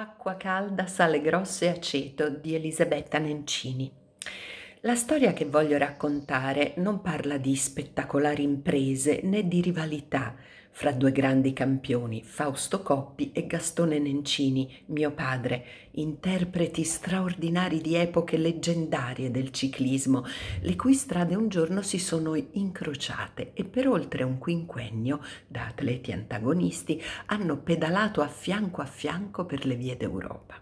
Acqua calda, sale grosse e aceto di Elisabetta Nencini. La storia che voglio raccontare non parla di spettacolari imprese né di rivalità fra due grandi campioni, Fausto Coppi e Gastone Nencini, mio padre, interpreti straordinari di epoche leggendarie del ciclismo, le cui strade un giorno si sono incrociate e per oltre un quinquennio, da atleti antagonisti, hanno pedalato a fianco a fianco per le vie d'Europa.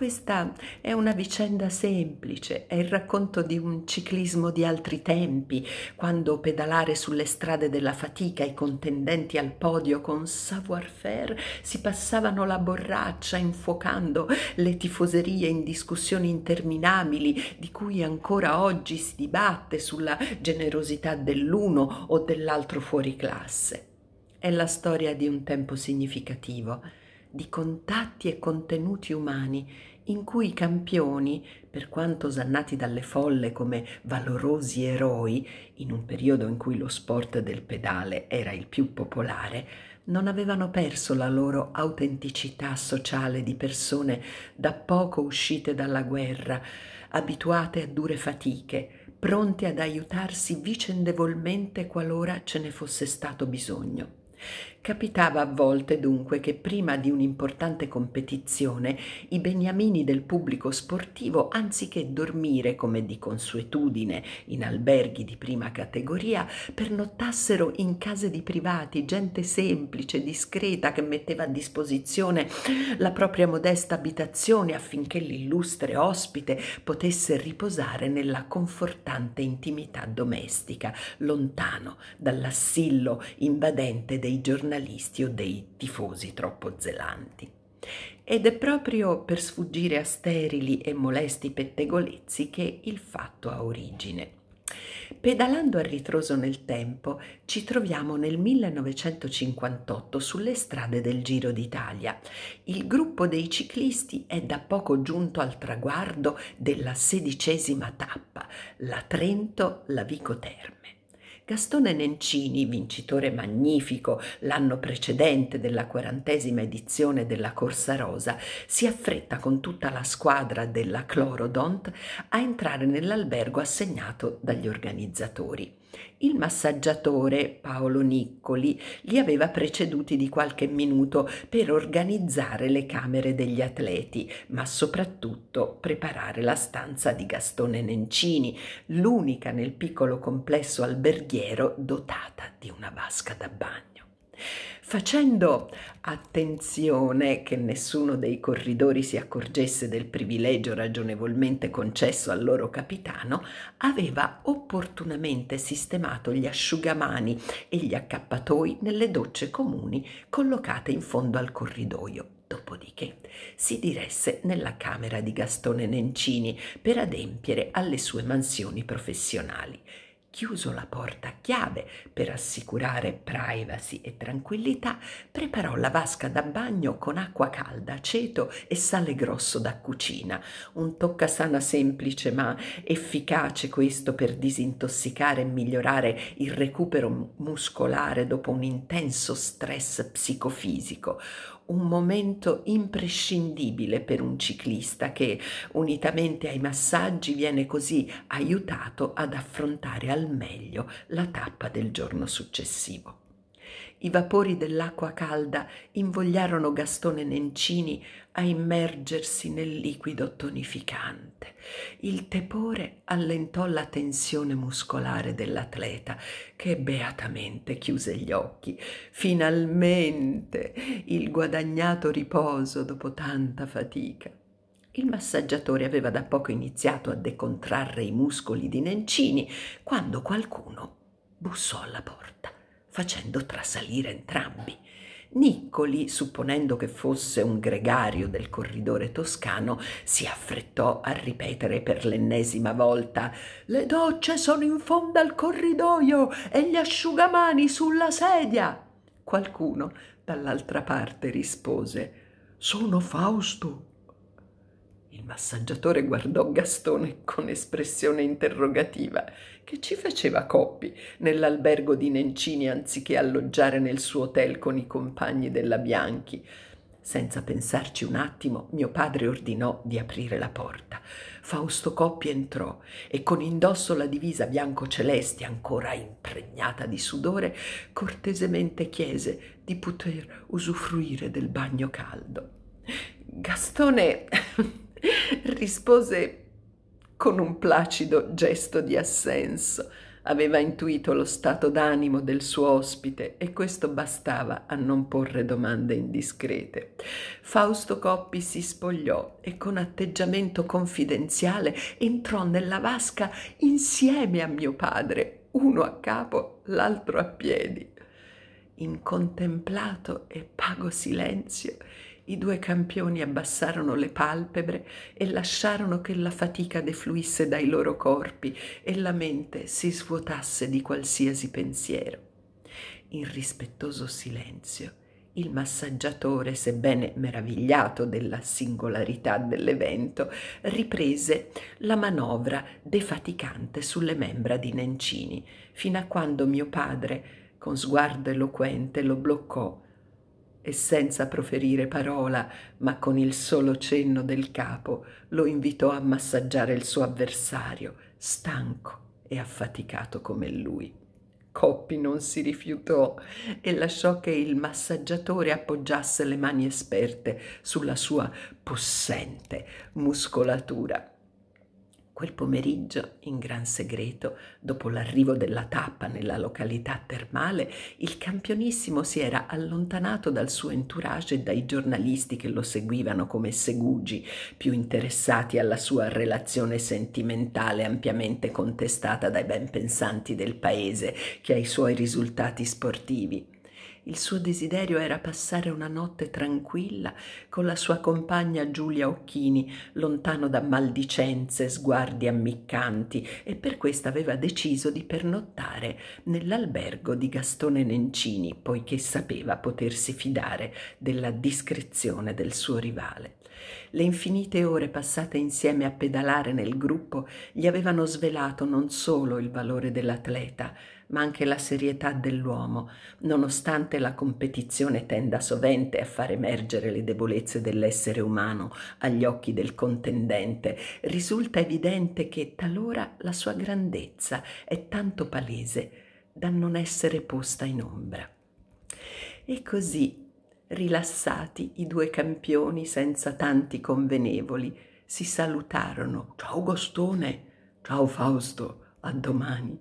Questa è una vicenda semplice, è il racconto di un ciclismo di altri tempi, quando pedalare sulle strade della fatica i contendenti al podio con savoir-faire si passavano la borraccia infuocando le tifoserie in discussioni interminabili di cui ancora oggi si dibatte sulla generosità dell'uno o dell'altro fuori classe. È la storia di un tempo significativo di contatti e contenuti umani in cui i campioni, per quanto osannati dalle folle come valorosi eroi, in un periodo in cui lo sport del pedale era il più popolare, non avevano perso la loro autenticità sociale di persone da poco uscite dalla guerra, abituate a dure fatiche, pronte ad aiutarsi vicendevolmente qualora ce ne fosse stato bisogno. Capitava a volte dunque che prima di un'importante competizione i beniamini del pubblico sportivo, anziché dormire come di consuetudine in alberghi di prima categoria, pernottassero in case di privati, gente semplice, discreta, che metteva a disposizione la propria modesta abitazione affinché l'illustre ospite potesse riposare nella confortante intimità domestica, lontano dall'assillo invadente dei giornali giornalisti o dei tifosi troppo zelanti. Ed è proprio per sfuggire a sterili e molesti pettegolezzi che il fatto ha origine. Pedalando a ritroso nel tempo, ci troviamo nel 1958 sulle strade del Giro d'Italia. Il gruppo dei ciclisti è da poco giunto al traguardo della sedicesima tappa, la Trento-Lavico Terme. Gastone Nencini, vincitore magnifico l'anno precedente della quarantesima edizione della Corsa Rosa, si affretta con tutta la squadra della Clorodont a entrare nell'albergo assegnato dagli organizzatori il massaggiatore paolo niccoli li aveva preceduti di qualche minuto per organizzare le camere degli atleti ma soprattutto preparare la stanza di gastone nencini l'unica nel piccolo complesso alberghiero dotata di una vasca da bagno Facendo attenzione che nessuno dei corridori si accorgesse del privilegio ragionevolmente concesso al loro capitano, aveva opportunamente sistemato gli asciugamani e gli accappatoi nelle docce comuni collocate in fondo al corridoio. Dopodiché si diresse nella camera di Gastone Nencini per adempiere alle sue mansioni professionali chiuso la porta a chiave per assicurare privacy e tranquillità, preparò la vasca da bagno con acqua calda, aceto e sale grosso da cucina. Un toccasana semplice ma efficace questo per disintossicare e migliorare il recupero muscolare dopo un intenso stress psicofisico un momento imprescindibile per un ciclista che, unitamente ai massaggi, viene così aiutato ad affrontare al meglio la tappa del giorno successivo. I vapori dell'acqua calda invogliarono Gastone Nencini a immergersi nel liquido tonificante. Il tepore allentò la tensione muscolare dell'atleta, che beatamente chiuse gli occhi. Finalmente il guadagnato riposo dopo tanta fatica. Il massaggiatore aveva da poco iniziato a decontrarre i muscoli di Nencini quando qualcuno bussò alla porta facendo trasalire entrambi. Niccoli, supponendo che fosse un gregario del corridore toscano, si affrettò a ripetere per l'ennesima volta Le docce sono in fondo al corridoio e gli asciugamani sulla sedia. Qualcuno dall'altra parte rispose Sono Fausto il massaggiatore guardò Gastone con espressione interrogativa, che ci faceva coppi nell'albergo di Nencini anziché alloggiare nel suo hotel con i compagni della Bianchi. Senza pensarci un attimo, mio padre ordinò di aprire la porta. Fausto Coppi entrò e con indosso la divisa bianco-celeste ancora impregnata di sudore, cortesemente chiese di poter usufruire del bagno caldo. Gastone rispose con un placido gesto di assenso. Aveva intuito lo stato d'animo del suo ospite e questo bastava a non porre domande indiscrete. Fausto Coppi si spogliò e con atteggiamento confidenziale entrò nella vasca insieme a mio padre, uno a capo, l'altro a piedi. In contemplato e pago silenzio, i due campioni abbassarono le palpebre e lasciarono che la fatica defluisse dai loro corpi e la mente si svuotasse di qualsiasi pensiero. In rispettoso silenzio, il massaggiatore, sebbene meravigliato della singolarità dell'evento, riprese la manovra defaticante sulle membra di Nencini, fino a quando mio padre, con sguardo eloquente, lo bloccò e senza proferire parola, ma con il solo cenno del capo, lo invitò a massaggiare il suo avversario, stanco e affaticato come lui. Coppi non si rifiutò e lasciò che il massaggiatore appoggiasse le mani esperte sulla sua possente muscolatura. Quel pomeriggio, in gran segreto, dopo l'arrivo della tappa nella località termale, il campionissimo si era allontanato dal suo entourage e dai giornalisti che lo seguivano come segugi, più interessati alla sua relazione sentimentale ampiamente contestata dai ben pensanti del paese che ai suoi risultati sportivi. Il suo desiderio era passare una notte tranquilla con la sua compagna Giulia Occhini, lontano da maldicenze, sguardi ammiccanti, e per questo aveva deciso di pernottare nell'albergo di Gastone Nencini, poiché sapeva potersi fidare della discrezione del suo rivale. Le infinite ore passate insieme a pedalare nel gruppo gli avevano svelato non solo il valore dell'atleta, ma anche la serietà dell'uomo, nonostante la competizione tenda sovente a far emergere le debolezze dell'essere umano agli occhi del contendente, risulta evidente che talora la sua grandezza è tanto palese da non essere posta in ombra. E così, rilassati, i due campioni senza tanti convenevoli si salutarono. Ciao Gostone! ciao Fausto, a domani.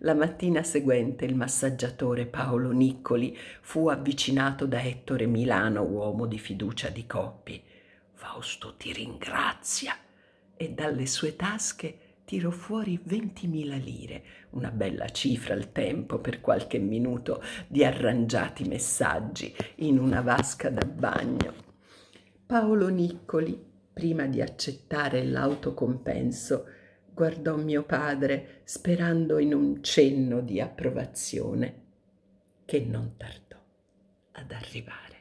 La mattina seguente il massaggiatore Paolo Niccoli fu avvicinato da Ettore Milano, uomo di fiducia di Coppi. Fausto ti ringrazia. E dalle sue tasche tirò fuori 20.000 lire, una bella cifra al tempo per qualche minuto di arrangiati messaggi in una vasca da bagno. Paolo Niccoli, prima di accettare l'autocompenso, guardò mio padre sperando in un cenno di approvazione che non tardò ad arrivare.